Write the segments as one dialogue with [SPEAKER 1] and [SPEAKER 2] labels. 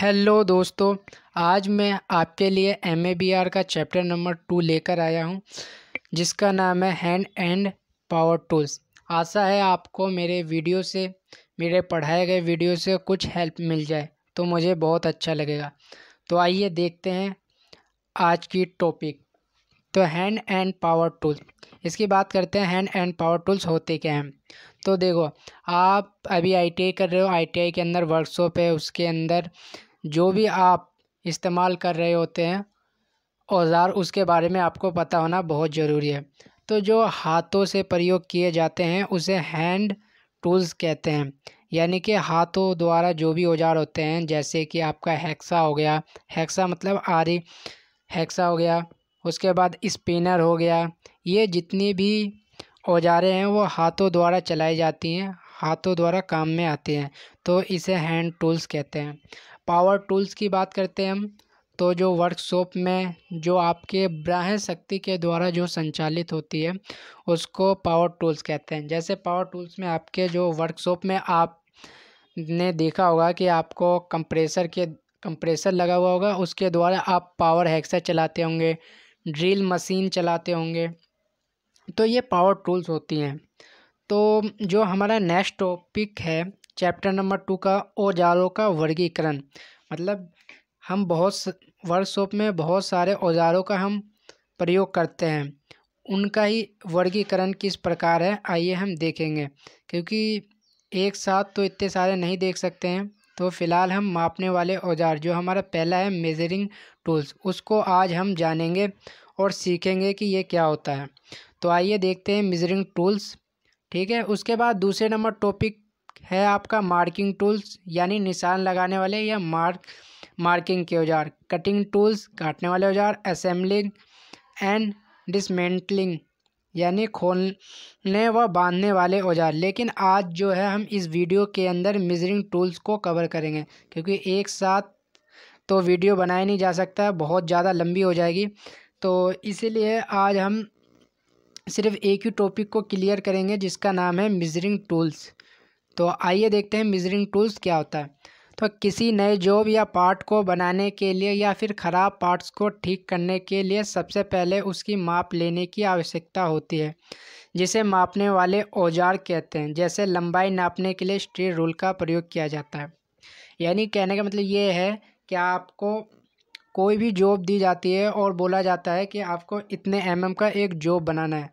[SPEAKER 1] hello दोस्तों आज मैं आपके लिए एम का चैप्टर नंबर टू लेकर आया हूँ जिसका नाम है हैंड एंड पावर टूल्स आशा है आपको मेरे वीडियो से मेरे पढ़ाए गए वीडियो से कुछ हेल्प मिल जाए तो मुझे बहुत अच्छा लगेगा तो आइए देखते हैं आज की टॉपिक तो हैंड एंड पावर टूल इसकी बात करते हैं हैंड एंड पावर टूल्स होते क्या हैं तो देखो आप अभी आईटीआई कर रहे हो आईटीआई के अंदर वर्कशॉप है उसके अंदर जो भी आप इस्तेमाल कर रहे होते हैं औज़ार उसके बारे में आपको पता होना बहुत ज़रूरी है तो जो हाथों से प्रयोग किए जाते हैं उसे हैंड टूल्स कहते हैं यानी कि हाथों द्वारा जो भी औजार होते हैं जैसे कि आपका हैक्सा हो गया हैक्सा मतलब आरी हैक्सा हो गया उसके बाद स्पिनर हो गया ये जितनी भी औजारें हैं वो हाथों द्वारा चलाई जाती हैं हाथों द्वारा काम में आती हैं तो इसे हैंड टूल्स कहते हैं पावर टूल्स की बात करते हैं हम तो जो वर्कशॉप में जो आपके ब्राह शक्ति के द्वारा जो संचालित होती है उसको पावर टूल्स कहते हैं जैसे पावर टूल्स में आपके जो वर्कशॉप में आप ने देखा होगा कि आपको कंप्रेसर के कंप्रेसर लगा हुआ होगा उसके द्वारा आप पावर हैक्सर चलाते होंगे ड्रिल मशीन चलाते होंगे तो ये पावर टूल्स होती हैं तो जो हमारा नेक्स्ट टॉपिक है चैप्टर नंबर टू का औजारों का वर्गीकरण मतलब हम बहुत वर्कशॉप में बहुत सारे औजारों का हम प्रयोग करते हैं उनका ही वर्गीकरण किस प्रकार है आइए हम देखेंगे क्योंकि एक साथ तो इतने सारे नहीं देख सकते हैं तो फिलहाल हम मापने वाले औजार जो हमारा पहला है मेजरिंग टूल्स उसको आज हम जानेंगे और सीखेंगे कि ये क्या होता है तो आइए देखते हैं मेजरिंग टूल्स ठीक है उसके बाद दूसरे नंबर टॉपिक है आपका मार्किंग टूल्स यानी निशान लगाने वाले या मार्क मार्किंग के औजार कटिंग टूल्स काटने वाले औजार असेंबलिंग एंड डिसमेंटलिंग यानी खोलने व बांधने वाले औजार लेकिन आज जो है हम इस वीडियो के अंदर मेजरिंग टूल्स को कवर करेंगे क्योंकि एक साथ तो वीडियो बनाया नहीं जा सकता बहुत ज़्यादा लंबी हो जाएगी तो इसीलिए आज हम सिर्फ एक ही टॉपिक को क्लियर करेंगे जिसका नाम है मेजरिंग टूल्स तो आइए देखते हैं मिजरिंग टूल्स क्या होता है तो किसी नए जॉब या पार्ट को बनाने के लिए या फिर ख़राब पार्ट्स को ठीक करने के लिए सबसे पहले उसकी माप लेने की आवश्यकता होती है जिसे मापने वाले औजार कहते हैं जैसे लंबाई नापने के लिए स्ट्रीट रूल का प्रयोग किया जाता है यानी कहने का मतलब ये है कि आपको कोई भी जॉब दी जाती है और बोला जाता है कि आपको इतने एम का एक जॉब बनाना है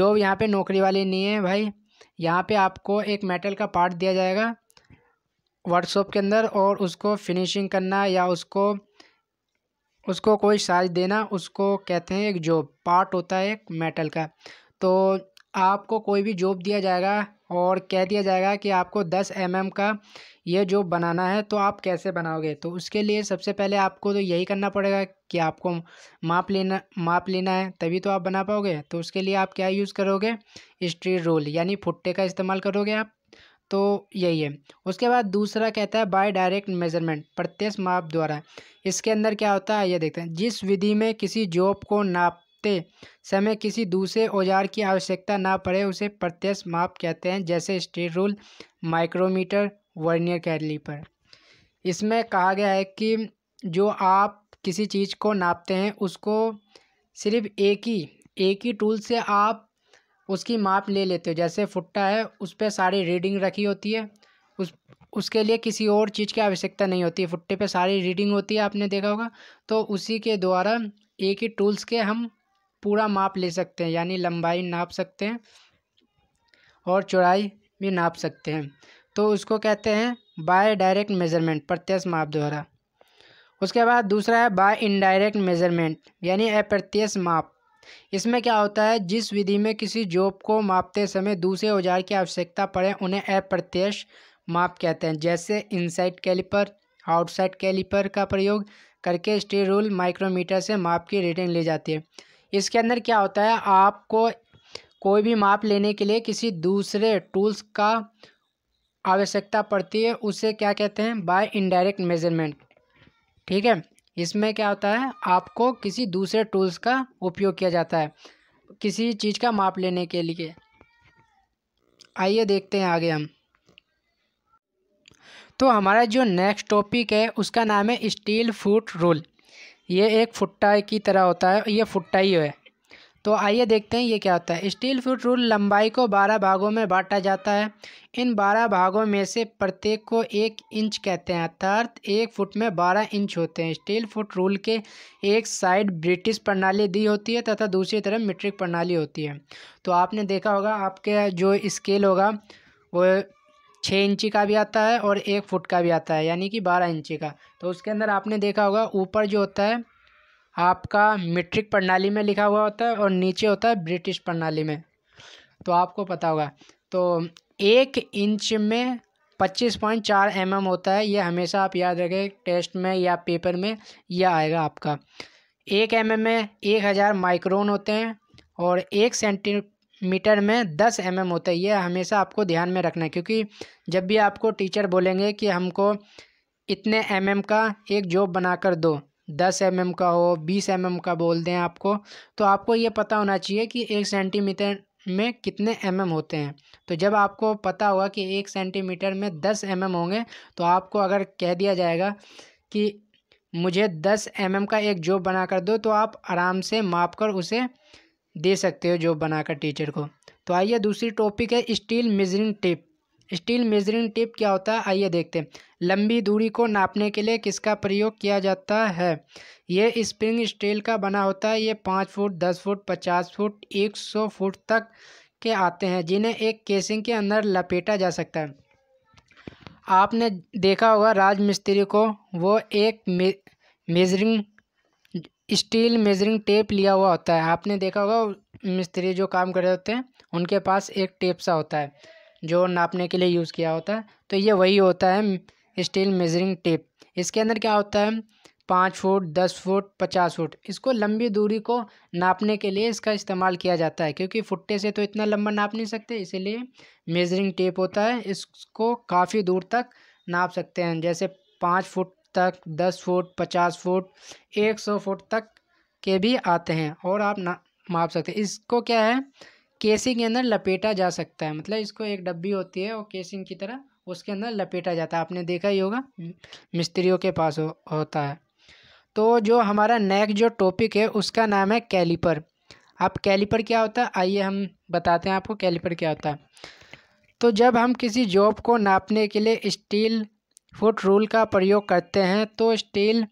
[SPEAKER 1] जॉब यहाँ पे नौकरी वाली नहीं है भाई यहाँ पे आपको एक मेटल का पार्ट दिया जाएगा वर्कशॉप के अंदर और उसको फिनिशिंग करना या उसको उसको कोई साइज देना उसको कहते हैं एक जॉब पार्ट होता है एक मेटल का तो आपको कोई भी जॉब दिया जाएगा और कह दिया जाएगा कि आपको दस एम mm का ये जॉब बनाना है तो आप कैसे बनाओगे तो उसके लिए सबसे पहले आपको तो यही करना पड़ेगा कि आपको माप लेना माप लेना है तभी तो आप बना पाओगे तो उसके लिए आप क्या यूज़ करोगे स्ट्रीट रोल यानी फुट्टे का इस्तेमाल करोगे आप तो यही है उसके बाद दूसरा कहता है बाय डायरेक्ट मेजरमेंट प्रत्यक्ष माप द्वारा इसके अंदर क्या होता है ये देखते हैं जिस विधि में किसी जॉब को नाप मापते समय किसी दूसरे औजार की आवश्यकता ना पड़े उसे प्रत्यक्ष माप कहते हैं जैसे steel rule micrometer vernier caliper इसमें कहा गया है कि जो आप किसी चीज़ को नापते हैं उसको सिर्फ एक ही एक ही टूल से आप उसकी माप ले लेते हो जैसे फुट्टा है उस पर सारी रीडिंग रखी होती है उस उसके लिए किसी और चीज़ की आवश्यकता नहीं होती फुट्टे पे सारी रीडिंग होती है आपने देखा होगा तो उसी के द्वारा एक ही टूल्स के हम पूरा माप ले सकते हैं यानी लंबाई नाप सकते हैं और चौड़ाई भी नाप सकते हैं तो उसको कहते हैं बाय डायरेक्ट मेज़रमेंट प्रत्यक्ष माप द्वारा उसके बाद दूसरा है बाय इनडायरेक्ट मेज़रमेंट यानी अप्रत्यक्ष माप इसमें क्या होता है जिस विधि में किसी जॉब को मापते समय दूसरे औजार की आवश्यकता पड़े उन्हें अप्रत्यक्ष माप कहते हैं जैसे इनसाइड कैलिपर आउटसाइड कैलिपर का प्रयोग करके स्टील रूल माइक्रोमीटर से माप की रीडिंग ली जाती है इसके अंदर क्या होता है आपको कोई भी माप लेने के लिए किसी दूसरे टूल्स का आवश्यकता पड़ती है उसे क्या कहते हैं बाय इनडायरेक्ट मेजरमेंट ठीक है इसमें क्या होता है आपको किसी दूसरे टूल्स का उपयोग किया जाता है किसी चीज़ का माप लेने के लिए आइए देखते हैं आगे हम तो हमारा जो नेक्स्ट टॉपिक है उसका नाम है स्टील फूट रूल ये एक फुट्टा की तरह होता है ये फुट्टा ही है तो आइए देखते हैं ये क्या होता है स्टील फुट रूल लंबाई को बारह भागों में बांटा जाता है इन बारह भागों में से प्रत्येक को एक इंच कहते हैं अर्थात एक फुट में बारह इंच होते हैं स्टील फुट रूल के एक साइड ब्रिटिश प्रणाली दी होती है तथा दूसरी तरफ मीट्रिक प्रणाली होती है तो आपने देखा होगा आपके जो स्केल होगा वो छः इंची का भी आता है और एक फुट का भी आता है यानी कि बारह इंची का तो उसके अंदर आपने देखा होगा ऊपर जो होता है आपका मीट्रिक प्रणाली में लिखा हुआ होता है और नीचे होता है ब्रिटिश प्रणाली में तो आपको पता होगा तो एक इंच में पच्चीस पॉइंट चार एम एम होता है ये हमेशा आप याद रखें टेस्ट में या पेपर में यह आएगा आपका एक एम एम में एक हज़ार माइक्रोन होते हैं और एक सेंटी मीटर में दस एम mm होता है ये हमेशा आपको ध्यान में रखना है क्योंकि जब भी आपको टीचर बोलेंगे कि हमको इतने एम mm का एक जॉब बनाकर दो दस एम mm का हो बीस एम mm का बोल दें आपको तो आपको ये पता होना चाहिए कि एक सेंटीमीटर में कितने एम mm होते हैं तो जब आपको पता होगा कि एक सेंटीमीटर में दस एम mm होंगे तो आपको अगर कह दिया जाएगा कि मुझे दस एम mm का एक जॉब बनाकर दो तो आप आराम से माप कर उसे दे सकते हो जॉब बनाकर टीचर को तो आइए दूसरी टॉपिक है steel measuring tip steel measuring tip क्या होता है आइए देखते हैं लंबी दूरी को नापने के लिए किसका प्रयोग किया जाता है ये स्प्रिंग स्टील का बना होता है ये पाँच फुट दस फुट पचास फुट एक सौ फुट तक के आते हैं जिन्हें एक केसिंग के अंदर लपेटा जा सकता है आपने देखा होगा राजमिस्त्री को वो एक मेजरिंग स्टील मेजरिंग टेप लिया हुआ होता है आपने देखा होगा मिस्त्री जो काम कर रहे होते हैं उनके पास एक टेप सा होता है जो नापने के लिए यूज़ किया होता है तो ये वही होता है स्टील मेजरिंग टेप इसके अंदर क्या होता है पाँच फुट दस फुट पचास फुट इसको लंबी दूरी को नापने के लिए इसका इस्तेमाल किया जाता है क्योंकि फुट्टे से तो इतना लंबा नाप नहीं सकते इसीलिए मेजरिंग टेप होता है इसको काफ़ी दूर तक नाप सकते हैं जैसे पाँच फुट तक दस फुट पचास फुट एक सौ फुट तक के भी आते हैं और आप ना माप सकते हैं इसको क्या है केसिंग के अंदर लपेटा जा सकता है मतलब इसको एक डब्बी होती है और केसिंग की तरह उसके अंदर लपेटा जाता है आपने देखा ही होगा मिस्त्रियों के पास हो, होता है तो जो हमारा नेक्स्ट जो टॉपिक है उसका नाम है कैलीपर आप कैलीपर क्या होता है आइए हम बताते हैं आपको कैलीपर क्या होता है तो जब हम किसी जॉब को नापने के लिए स्टील फुट रूल का प्रयोग करते हैं तो स्टील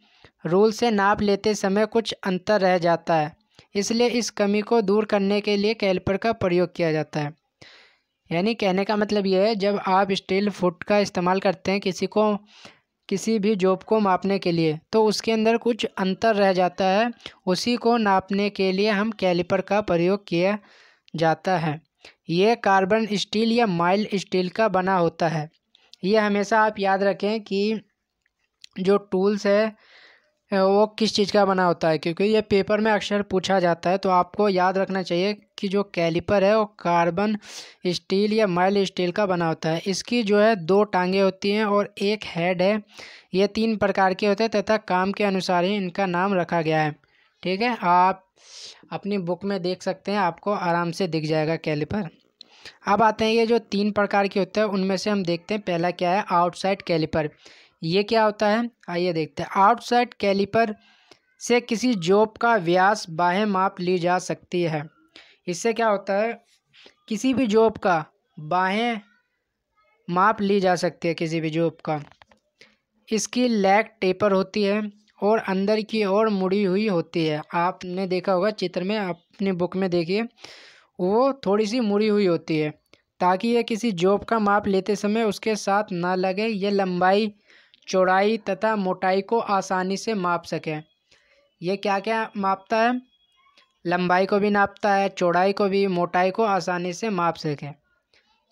[SPEAKER 1] रूल से नाप लेते समय कुछ अंतर रह जाता है इसलिए इस कमी को दूर करने के लिए कैलपर का प्रयोग किया जाता है यानी कहने का मतलब यह है जब आप स्टील फुट का इस्तेमाल करते हैं किसी को किसी भी जॉब को मापने के लिए तो उसके अंदर कुछ अंतर रह जाता है उसी को नापने के लिए हम कैलिपर का प्रयोग किया जाता है ये कार्बन स्टील या माइल स्टील का बना होता है ये हमेशा आप याद रखें कि जो टूल्स है वो किस चीज़ का बना होता है क्योंकि ये पेपर में अक्सर पूछा जाता है तो आपको याद रखना चाहिए कि जो कैलिपर है वो कार्बन स्टील या माइल स्टील का बना होता है इसकी जो है दो टांगे होती हैं और एक हेड है ये तीन प्रकार के होते हैं तथा काम के अनुसार ही इनका नाम रखा गया है ठीक है आप अपनी बुक में देख सकते हैं आपको आराम से दिख जाएगा कैलिपर अब आते हैं ये जो तीन प्रकार के होते हैं उनमें से हम देखते हैं पहला क्या है आउटसाइड कैलिपर ये क्या होता है आइए देखते हैं आउटसाइड कैलिपर से किसी जॉब का व्यास बाह्य माप ली जा सकती है इससे क्या होता है किसी भी जॉब का बाहें माप ली जा सकती है किसी भी जॉब का इसकी लैग टेपर होती है और अंदर की ओर मुड़ी हुई होती है आपने देखा होगा चित्र में अपनी बुक में देखिए वो थोड़ी सी मुड़ी हुई होती है ताकि ये किसी जॉब का माप लेते समय उसके साथ ना लगे ये लंबाई चौड़ाई तथा मोटाई को आसानी से माप सके ये क्या क्या मापता है लंबाई को भी नापता है चौड़ाई को भी मोटाई को आसानी से माप सके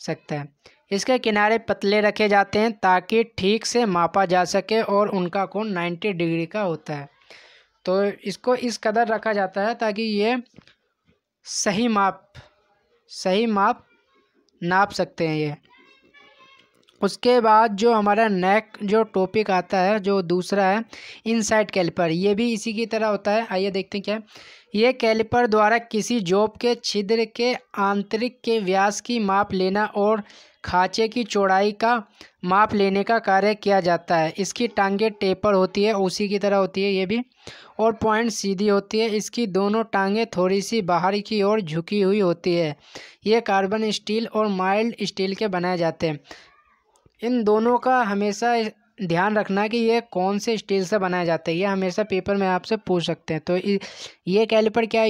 [SPEAKER 1] सकता है इसके किनारे पतले रखे जाते हैं ताकि ठीक से मापा जा सके और उनका कोण 90 डिग्री का होता है तो इसको इस कदर रखा जाता है ताकि ये सही माप सही माप नाप सकते हैं ये उसके बाद जो हमारा नेक जो टॉपिक आता है जो दूसरा है इनसाइड कैलिपर ये भी इसी की तरह होता है आइए देखते हैं क्या ये कैलिपर द्वारा किसी जॉब के छिद्र के आंतरिक के व्यास की माप लेना और खाँचे की चौड़ाई का माप लेने का कार्य किया जाता है इसकी टांगें टेपर होती है उसी की तरह होती है ये भी और पॉइंट सीधी होती है इसकी दोनों टांगें थोड़ी सी बाहर की ओर झुकी हुई होती है ये कार्बन स्टील और माइल्ड स्टील के बनाए जाते हैं इन दोनों का हमेशा ध्यान रखना कि ये कौन से स्टील से बनाए जाते हैं ये हमेशा पेपर में आपसे पूछ सकते हैं तो ये कैलिपर क्या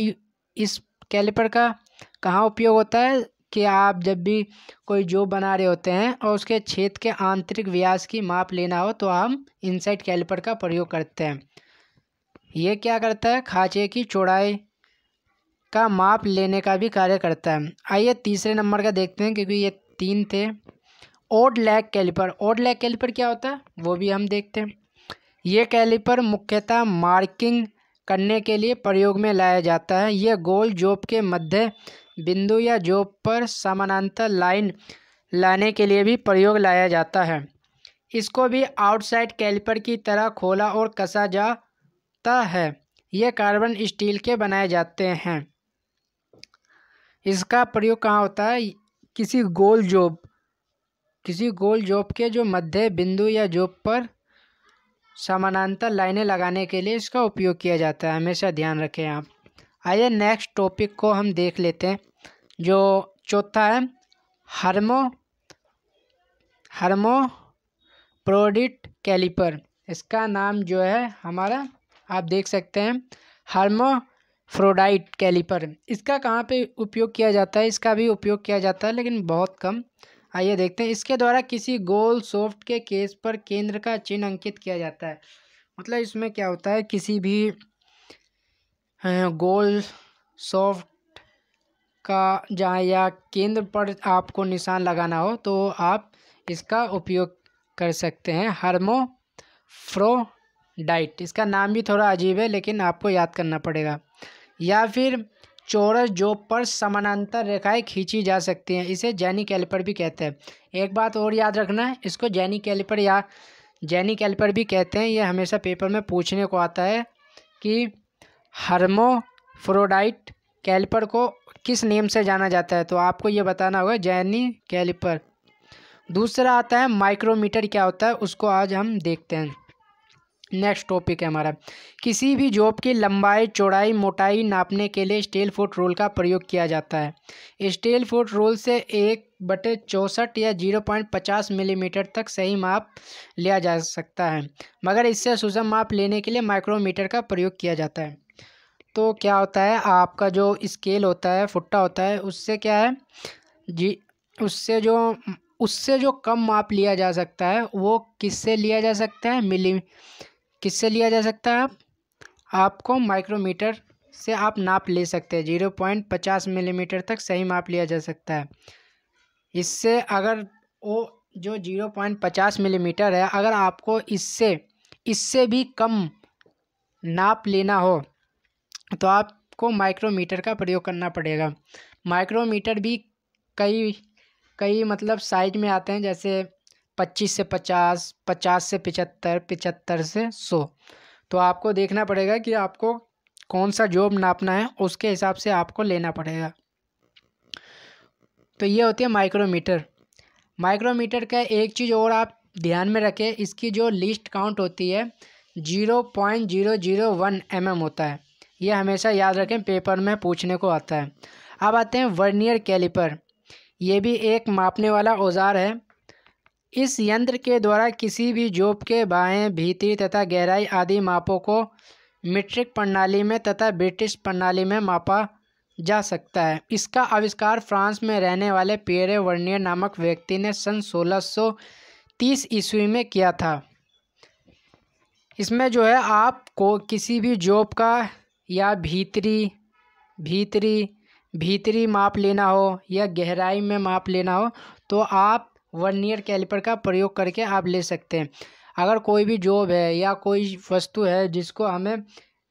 [SPEAKER 1] इस कैलिपर का कहाँ उपयोग होता है कि आप जब भी कोई जो बना रहे होते हैं और उसके छेद के आंतरिक व्यास की माप लेना हो तो हम इनसाइड कैलिपर का प्रयोग करते हैं ये क्या करता है खाँचे की चौड़ाई का माप लेने का भी कार्य करता है आइए तीसरे नंबर का देखते हैं क्योंकि ये तीन थे odd leg caliper odd leg caliper क्या होता है वो भी हम देखते हैं ये कैलिपर मुख्यतः मार्किंग करने के लिए प्रयोग में लाया जाता है यह गोल जोप के मध्य बिंदु या जोप पर समानांतर लाइन लाने के लिए भी प्रयोग लाया जाता है इसको भी आउटसाइड कैलिपर की तरह खोला और कसा जाता है ये कार्बन स्टील के बनाए जाते हैं इसका प्रयोग कहाँ होता है किसी गोल जोप किसी गोल जोप के जो मध्य बिंदु या जोप पर समानांतर लाइनें लगाने के लिए इसका उपयोग किया जाता है हमेशा ध्यान रखें आप आइए नेक्स्ट टॉपिक को हम देख लेते हैं जो चौथा है हरमो हरमो प्रोडिट कैलिपर इसका नाम जो है हमारा आप देख सकते हैं हरमो फ्रोडाइट कैलिपर इसका कहाँ पे उपयोग किया जाता है इसका भी उपयोग किया जाता है लेकिन बहुत कम आइए देखते हैं इसके द्वारा किसी गोल सॉफ्ट के केस पर केंद्र का चिन्ह अंकित किया जाता है मतलब इसमें क्या होता है किसी भी गोल सॉफ्ट का जहाँ या केंद्र पर आपको निशान लगाना हो तो आप इसका उपयोग कर सकते हैं फ्रो डाइट इसका नाम भी थोड़ा अजीब है लेकिन आपको याद करना पड़ेगा या फिर चौरस जो पर समानांतर रेखाएं खींची जा सकती हैं इसे जैनी कैलिपर भी कहते हैं एक बात और याद रखना है इसको जैनी कैलिपर या जैनी कैलिपर भी कहते हैं ये हमेशा पेपर में पूछने को आता है कि हर्मोफ्रोडाइट कैलिपर को किस नेम से जाना जाता है तो आपको ये बताना होगा जैनी कैलिपर दूसरा आता है माइक्रोमीटर क्या होता है उसको आज हम देखते हैं नेक्स्ट टॉपिक है हमारा किसी भी जॉब की लंबाई चौड़ाई मोटाई नापने के लिए स्टेल फुट रोल का प्रयोग किया जाता है स्टेल फुट रोल से एक बटे चौंसठ या जीरो पॉइंट पचास मिलीमीटर तक सही माप लिया जा सकता है मगर इससे सुजम माप लेने के लिए माइक्रोमीटर का प्रयोग किया जाता है तो क्या होता है आपका जो स्केल होता है फुट्टा होता है उससे क्या है जी उससे जो उससे जो कम माप लिया जा सकता है वो किससे लिया जा सकता है मिली किससे लिया जा सकता है आप आपको माइक्रोमीटर से आप नाप ले सकते हैं जीरो पॉइंट पचास मिलीमीटर तक सही माप लिया जा सकता है इससे अगर वो जो जीरो पॉइंट पचास मिलीमीटर है अगर आपको इससे इससे भी कम नाप लेना हो तो आपको माइक्रोमीटर का प्रयोग करना पड़ेगा माइक्रोमीटर भी कई कई मतलब साइज में आते हैं जैसे पच्चीस से पचास पचास से पिचत्तर पिचत्तर से सौ तो आपको देखना पड़ेगा कि आपको कौन सा जॉब नापना है उसके हिसाब से आपको लेना पड़ेगा तो ये होती है माइक्रोमीटर माइक्रोमीटर का एक चीज़ और आप ध्यान में रखें इसकी जो लिस्ट काउंट होती है zero point zero zero one M M होता है ये हमेशा याद रखें पेपर में पूछने को आता है अब आते हैं वर्नियर कैलिपर ये भी एक मापने वाला औजार है इस यंत्र के द्वारा किसी भी जोब के बाएं भीतरी तथा गहराई आदि मापों को मीट्रिक प्रणाली में तथा ब्रिटिश प्रणाली में मापा जा सकता है इसका आविष्कार फ्रांस में रहने वाले पेरे वर्नियर नामक व्यक्ति ने सन 1630 ईस्वी में किया था इसमें जो है आपको किसी भी जॉब का या भीतरी भीतरी भीतरी माप लेना हो या गहराई में माप लेना हो तो आप वर्नियर कैलिपर का प्रयोग करके आप ले सकते हैं अगर कोई भी जॉब है या कोई वस्तु है जिसको हमें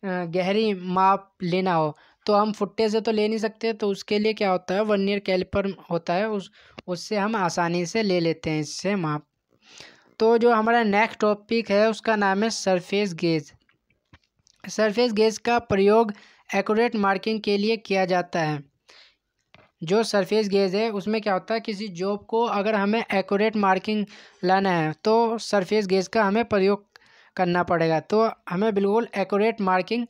[SPEAKER 1] गहरी माप लेना हो तो हम फुट्टे से तो ले नहीं सकते तो उसके लिए क्या होता है वर्नियर कैलिपर होता है उस उससे हम आसानी से ले लेते हैं इससे माप तो जो हमारा नेक्स्ट टॉपिक है उसका नाम है सरफेस गेज सरफेस गेज का प्रयोग एक्यूरेट मार्किंग के लिए किया जाता है जो सरफेस गेज है उसमें क्या होता है किसी जॉब को अगर हमें एक्यूरेट मार्किंग लाना है तो सरफेस गेज का हमें प्रयोग करना पड़ेगा तो हमें बिल्कुल एक्यूरेट मार्किंग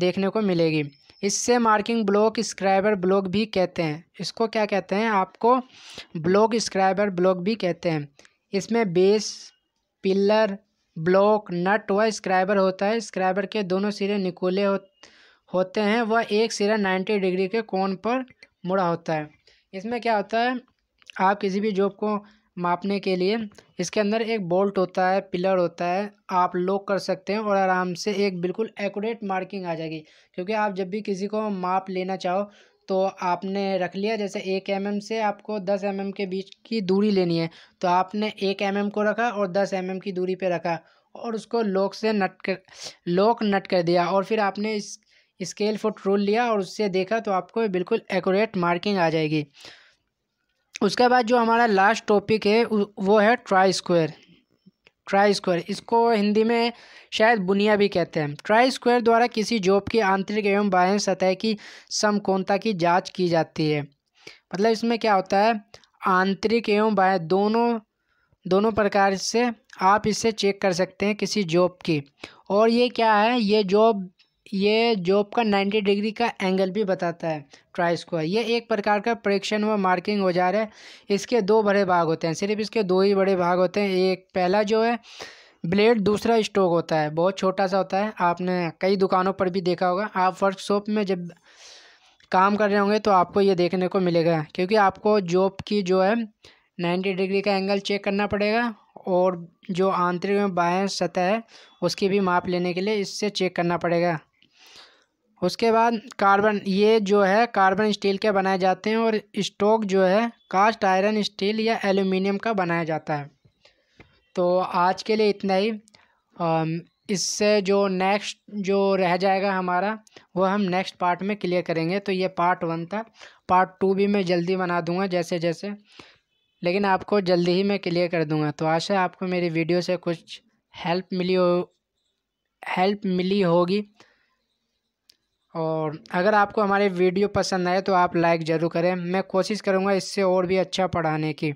[SPEAKER 1] देखने को मिलेगी इससे मार्किंग ब्लॉक स्क्राइबर ब्लॉक भी कहते हैं इसको क्या कहते हैं आपको ब्लॉक स्क्राइबर ब्लॉक भी कहते हैं इसमें बेस पिलर ब्लॉक नट व स्क्राइबर होता है स्क्राइबर के दोनों सिरे निकोले हो, होते हैं वह एक सिरा नाइन्टी डिग्री के कोण पर मुड़ा होता है इसमें क्या होता है आप किसी भी जॉब को मापने के लिए इसके अंदर एक बोल्ट होता है पिलर होता है आप लोक कर सकते हैं और आराम से एक बिल्कुल एक्यूरेट मार्किंग आ जाएगी क्योंकि आप जब भी किसी को माप लेना चाहो तो आपने रख लिया जैसे एक एम mm से आपको दस एम mm के बीच की दूरी लेनी है तो आपने एक एम mm को रखा और दस एम mm की दूरी पर रखा और उसको लोक से नट कर लोक नट कर दिया और फिर आपने इस स्केल फुट रूल लिया और उससे देखा तो आपको बिल्कुल एकोरेट मार्किंग आ जाएगी उसके बाद जो हमारा लास्ट टॉपिक है वो है ट्राई स्क्वायर ट्राई स्क्वायर इसको हिंदी में शायद बुनिया भी कहते हैं ट्राई स्क्वायर द्वारा किसी जॉब की आंतरिक एवं बाह्य सतह की समकोणता की जांच की जाती है मतलब इसमें क्या होता है आंतरिक एवं बाह्य दोनों दोनों प्रकार से आप इसे चेक कर सकते हैं किसी जॉब की और ये क्या है ये जॉब ये जॉब का 90 डिग्री का एंगल भी बताता है ट्राई स्क्वायर ये एक प्रकार का परीक्षण व मार्किंग औजार है इसके दो बड़े भाग होते हैं सिर्फ इसके दो ही बड़े भाग होते हैं एक पहला जो है ब्लेड दूसरा स्टोक होता है बहुत छोटा सा होता है आपने कई दुकानों पर भी देखा होगा आप वर्कशॉप में जब काम कर रहे होंगे तो आपको ये देखने को मिलेगा क्योंकि आपको जॉब की जो है नाइन्टी डिग्री का एंगल चेक करना पड़ेगा और जो आंतरिक में बाएँ सतह है उसकी भी माप लेने के लिए इससे चेक करना पड़ेगा उसके बाद कार्बन ये जो है कार्बन स्टील के बनाए जाते हैं और स्टोक जो है कास्ट आयरन स्टील या एल्यूमिनियम का बनाया जाता है तो आज के लिए इतना ही इससे जो नेक्स्ट जो रह जाएगा हमारा वो हम नेक्स्ट पार्ट में क्लियर करेंगे तो ये पार्ट वन था पार्ट टू भी मैं जल्दी बना दूंगा जैसे जैसे लेकिन आपको जल्दी ही मैं क्लियर कर दूंगा तो आशा आपको मेरी वीडियो से कुछ हेल्प मिली हो हेल्प मिली होगी और अगर आपको हमारे वीडियो पसंद आए तो आप लाइक ज़रूर करें मैं कोशिश करूँगा इससे और भी अच्छा पढ़ाने की